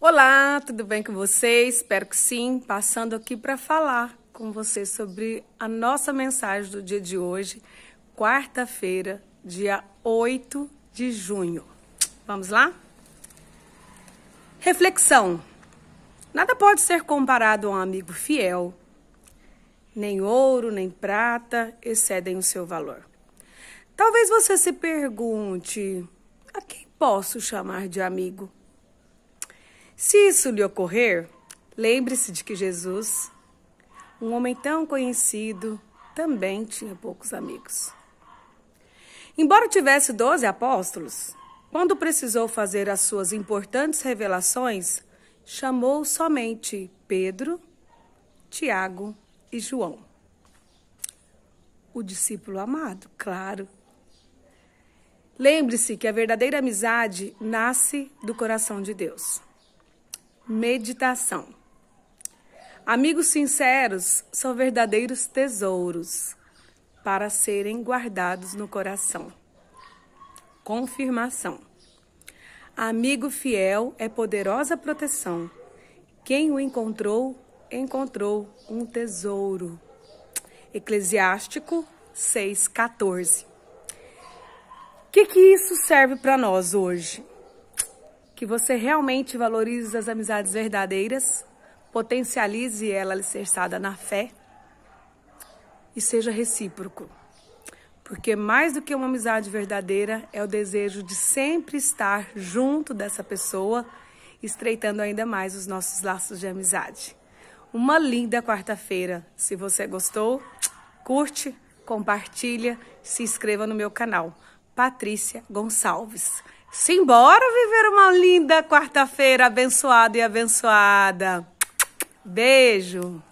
Olá, tudo bem com vocês? Espero que sim. Passando aqui para falar com vocês sobre a nossa mensagem do dia de hoje, quarta-feira, dia 8 de junho. Vamos lá? Reflexão: Nada pode ser comparado a um amigo fiel. Nem ouro, nem prata excedem o seu valor. Talvez você se pergunte: a quem posso chamar de amigo? Se isso lhe ocorrer, lembre-se de que Jesus, um homem tão conhecido, também tinha poucos amigos. Embora tivesse doze apóstolos, quando precisou fazer as suas importantes revelações, chamou somente Pedro, Tiago e João. O discípulo amado, claro. Lembre-se que a verdadeira amizade nasce do coração de Deus. Meditação. Amigos sinceros são verdadeiros tesouros para serem guardados no coração. Confirmação. Amigo fiel é poderosa proteção. Quem o encontrou, encontrou um tesouro. Eclesiástico 6,14. O que, que isso serve para nós hoje? que você realmente valorize as amizades verdadeiras, potencialize ela alicerçada na fé e seja recíproco. Porque mais do que uma amizade verdadeira é o desejo de sempre estar junto dessa pessoa, estreitando ainda mais os nossos laços de amizade. Uma linda quarta-feira. Se você gostou, curte, compartilha, se inscreva no meu canal. Patrícia Gonçalves. Simbora viver uma linda quarta-feira abençoada e abençoada. Beijo.